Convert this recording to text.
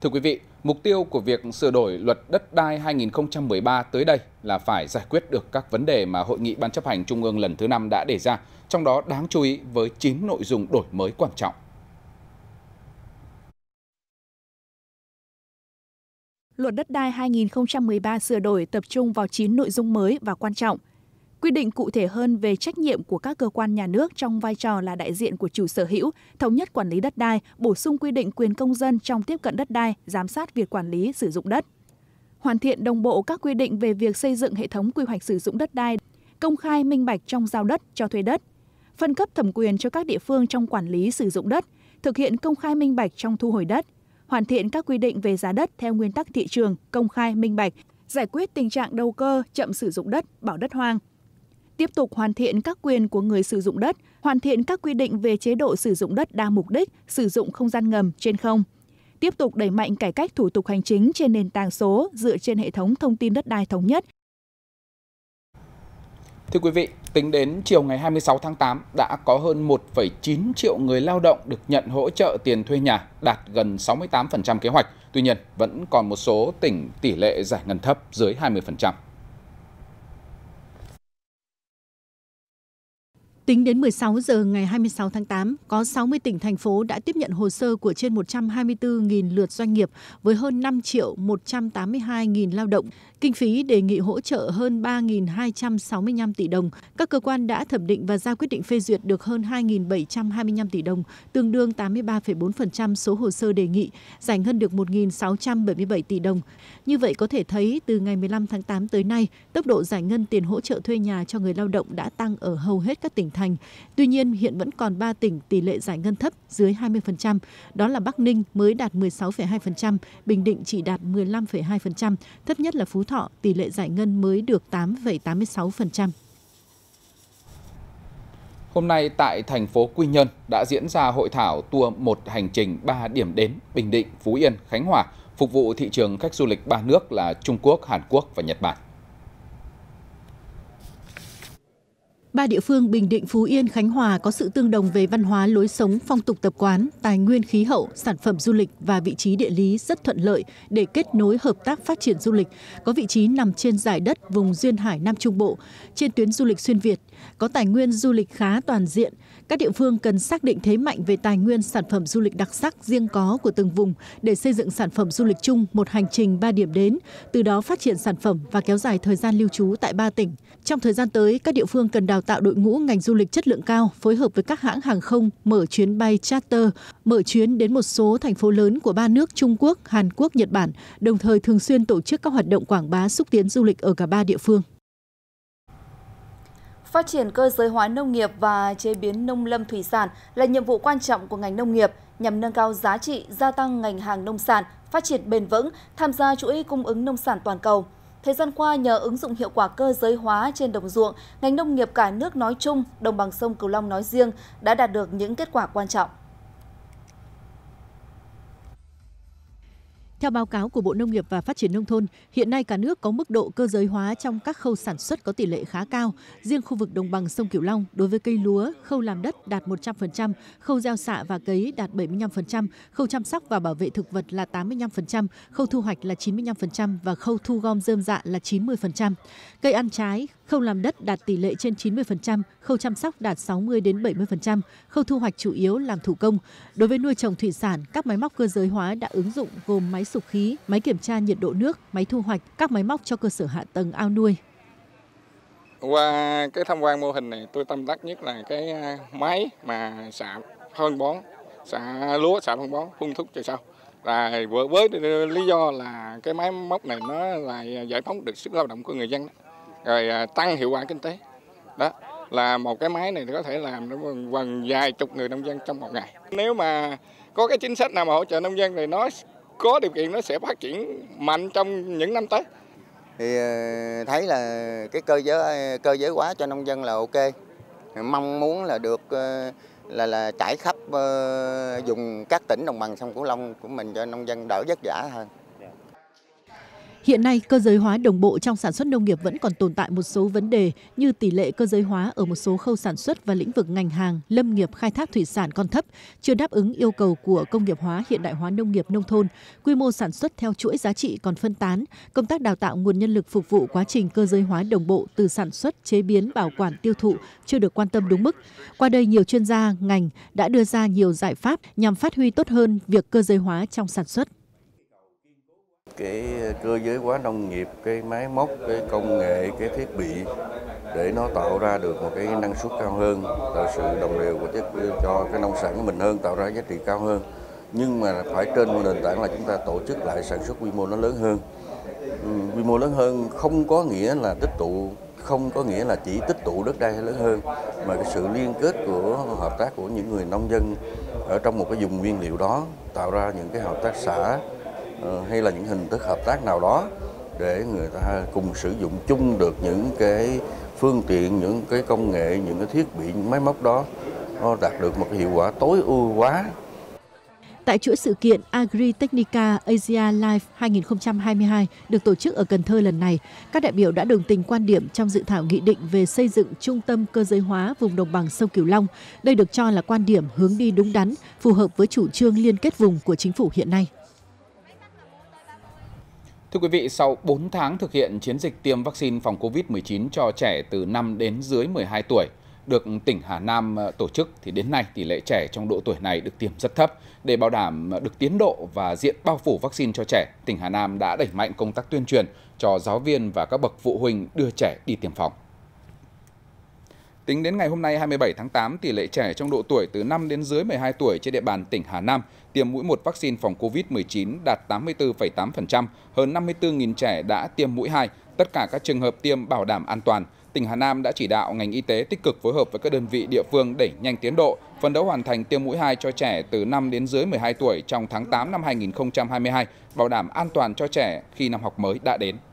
Thưa quý vị, mục tiêu của việc sửa đổi luật đất đai 2013 tới đây là phải giải quyết được các vấn đề mà Hội nghị Ban chấp hành Trung ương lần thứ năm đã đề ra, trong đó đáng chú ý với chín nội dung đổi mới quan trọng. Luật đất đai 2013 sửa đổi tập trung vào 9 nội dung mới và quan trọng – quy định cụ thể hơn về trách nhiệm của các cơ quan nhà nước trong vai trò là đại diện của chủ sở hữu, thống nhất quản lý đất đai, bổ sung quy định quyền công dân trong tiếp cận đất đai, giám sát việc quản lý sử dụng đất. Hoàn thiện đồng bộ các quy định về việc xây dựng hệ thống quy hoạch sử dụng đất đai, công khai minh bạch trong giao đất cho thuê đất, phân cấp thẩm quyền cho các địa phương trong quản lý sử dụng đất, thực hiện công khai minh bạch trong thu hồi đất, hoàn thiện các quy định về giá đất theo nguyên tắc thị trường, công khai minh bạch, giải quyết tình trạng đầu cơ chậm sử dụng đất, bảo đất hoang, tiếp tục hoàn thiện các quyền của người sử dụng đất, hoàn thiện các quy định về chế độ sử dụng đất đa mục đích, sử dụng không gian ngầm trên không, tiếp tục đẩy mạnh cải cách thủ tục hành chính trên nền tảng số dựa trên hệ thống thông tin đất đai thống nhất. Thưa quý vị, tính đến chiều ngày 26 tháng 8 đã có hơn 1,9 triệu người lao động được nhận hỗ trợ tiền thuê nhà, đạt gần 68% kế hoạch. Tuy nhiên, vẫn còn một số tỉnh tỷ lệ giải ngân thấp dưới 20%. Tính đến 16 giờ ngày 26 tháng 8, có 60 tỉnh thành phố đã tiếp nhận hồ sơ của trên 124.000 lượt doanh nghiệp với hơn 5 triệu 182.000 lao động. Kinh phí đề nghị hỗ trợ hơn 3.265 tỷ đồng. Các cơ quan đã thẩm định và ra quyết định phê duyệt được hơn 2.725 tỷ đồng, tương đương 83,4% số hồ sơ đề nghị, giải ngân được 1.677 tỷ đồng. Như vậy có thể thấy từ ngày 15 tháng 8 tới nay, tốc độ giải ngân tiền hỗ trợ thuê nhà cho người lao động đã tăng ở hầu hết các tỉnh tỉnh thành. Tuy nhiên, hiện vẫn còn 3 tỉnh tỷ lệ giải ngân thấp dưới 20%, đó là Bắc Ninh mới đạt 16,2%, Bình Định chỉ đạt 15,2%, thấp nhất là Phú Thọ, tỷ lệ giải ngân mới được 8,86%. Hôm nay tại thành phố Quy Nhơn đã diễn ra hội thảo tour một hành trình ba điểm đến Bình Định, Phú Yên, Khánh Hòa phục vụ thị trường khách du lịch ba nước là Trung Quốc, Hàn Quốc và Nhật Bản. Ba địa phương Bình Định, Phú Yên, Khánh Hòa có sự tương đồng về văn hóa, lối sống, phong tục tập quán, tài nguyên khí hậu, sản phẩm du lịch và vị trí địa lý rất thuận lợi để kết nối hợp tác phát triển du lịch, có vị trí nằm trên giải đất vùng duyên hải Nam Trung Bộ, trên tuyến du lịch xuyên Việt, có tài nguyên du lịch khá toàn diện, các địa phương cần xác định thế mạnh về tài nguyên sản phẩm du lịch đặc sắc riêng có của từng vùng để xây dựng sản phẩm du lịch chung một hành trình ba điểm đến, từ đó phát triển sản phẩm và kéo dài thời gian lưu trú tại ba tỉnh. Trong thời gian tới, các địa phương cần đào tạo đội ngũ ngành du lịch chất lượng cao, phối hợp với các hãng hàng không mở chuyến bay charter, mở chuyến đến một số thành phố lớn của ba nước Trung Quốc, Hàn Quốc, Nhật Bản, đồng thời thường xuyên tổ chức các hoạt động quảng bá xúc tiến du lịch ở cả ba địa phương. Phát triển cơ giới hóa nông nghiệp và chế biến nông lâm thủy sản là nhiệm vụ quan trọng của ngành nông nghiệp nhằm nâng cao giá trị, gia tăng ngành hàng nông sản, phát triển bền vững, tham gia chuỗi cung ứng nông sản toàn cầu. Thời gian qua, nhờ ứng dụng hiệu quả cơ giới hóa trên đồng ruộng, ngành nông nghiệp cả nước nói chung, đồng bằng sông Cửu Long nói riêng đã đạt được những kết quả quan trọng. theo báo cáo của bộ nông nghiệp và phát triển nông thôn hiện nay cả nước có mức độ cơ giới hóa trong các khâu sản xuất có tỷ lệ khá cao riêng khu vực đồng bằng sông Cửu long đối với cây lúa khâu làm đất đạt 100%, khâu gieo xạ và cấy đạt 75%, khâu chăm sóc và bảo vệ thực vật là 85%, khâu thu hoạch là 95% và khâu thu gom dơm dạ là 90%. Cây ăn trái, khâu làm đất đạt tỷ lệ trên 90%, khâu chăm sóc đạt 60 đến 70%, khâu thu hoạch chủ yếu làm thủ công. Đối với nuôi trồng thủy sản, các máy móc cơ giới hóa đã ứng dụng gồm máy sục khí, máy kiểm tra nhiệt độ nước, máy thu hoạch, các máy móc cho cơ sở hạ tầng ao nuôi. Qua cái tham quan mô hình này, tôi tâm đắc nhất là cái à, máy mà xả phân bón, xả lúa, xả phân bón, phun thuốc cho sau. là với, lý do là cái máy móc này nó là giải phóng được sức lao động của người dân đó rồi à, tăng hiệu quả kinh tế đó là một cái máy này thì có thể làm đến gần, gần vài chục người nông dân trong một ngày nếu mà có cái chính sách nào mà hỗ trợ nông dân thì nó có điều kiện nó sẽ phát triển mạnh trong những năm tới thì ờ, thấy là cái cơ giới cơ giới hóa cho nông dân là ok mong muốn là được ờ, là là trải khắp ờ, dùng các tỉnh đồng bằng sông cửu long của mình cho nông dân đỡ vất vả hơn hiện nay cơ giới hóa đồng bộ trong sản xuất nông nghiệp vẫn còn tồn tại một số vấn đề như tỷ lệ cơ giới hóa ở một số khâu sản xuất và lĩnh vực ngành hàng lâm nghiệp khai thác thủy sản còn thấp chưa đáp ứng yêu cầu của công nghiệp hóa hiện đại hóa nông nghiệp nông thôn quy mô sản xuất theo chuỗi giá trị còn phân tán công tác đào tạo nguồn nhân lực phục vụ quá trình cơ giới hóa đồng bộ từ sản xuất chế biến bảo quản tiêu thụ chưa được quan tâm đúng mức qua đây nhiều chuyên gia ngành đã đưa ra nhiều giải pháp nhằm phát huy tốt hơn việc cơ giới hóa trong sản xuất cái cơ giới hóa nông nghiệp, cái máy móc, cái công nghệ, cái thiết bị để nó tạo ra được một cái năng suất cao hơn, tạo sự đồng đều của chất cho cái nông sản của mình hơn, tạo ra giá trị cao hơn. Nhưng mà phải trên một nền tảng là chúng ta tổ chức lại sản xuất quy mô nó lớn hơn. Ừ, quy mô lớn hơn không có nghĩa là tích tụ không có nghĩa là chỉ tích tụ đất đai lớn hơn mà cái sự liên kết của hợp tác của những người nông dân ở trong một cái vùng nguyên liệu đó tạo ra những cái hợp tác xã Ờ, hay là những hình thức hợp tác nào đó để người ta cùng sử dụng chung được những cái phương tiện, những cái công nghệ, những cái thiết bị, những máy móc đó nó đạt được một cái hiệu quả tối ưu quá. Tại chuỗi sự kiện Agritechnica Asia Live 2022 được tổ chức ở Cần Thơ lần này, các đại biểu đã đồng tình quan điểm trong dự thảo nghị định về xây dựng trung tâm cơ giới hóa vùng đồng bằng sông Cửu Long. Đây được cho là quan điểm hướng đi đúng đắn, phù hợp với chủ trương liên kết vùng của chính phủ hiện nay. Thưa quý vị, sau 4 tháng thực hiện chiến dịch tiêm vaccine phòng COVID-19 cho trẻ từ 5 đến dưới 12 tuổi, được tỉnh Hà Nam ờ, tổ chức thì đến nay tỷ lệ trẻ trong độ tuổi này được tiêm rất thấp. Để bảo đảm ờ, được tiến độ và diện bao phủ vaccine cho trẻ, tỉnh Hà Nam đã đẩy mạnh công tác tuyên truyền cho giáo viên và các bậc phụ huynh đưa trẻ đi tiêm phòng. Tính đến ngày hôm nay 27 tháng 8, tỷ lệ trẻ trong độ tuổi từ 5 đến dưới 12 tuổi trên địa bàn tỉnh Hà Nam tiêm mũi một vaccine phòng COVID-19 đạt 84,8%, hơn 54.000 trẻ đã tiêm mũi 2, tất cả các trường hợp tiêm bảo đảm an toàn. Tỉnh Hà Nam đã chỉ đạo ngành y tế tích cực phối hợp với các đơn vị địa phương đẩy nhanh tiến độ, phấn đấu hoàn thành tiêm mũi 2 cho trẻ từ 5 đến dưới 12 tuổi trong tháng 8 năm 2022, bảo đảm an toàn cho trẻ khi năm học mới đã đến.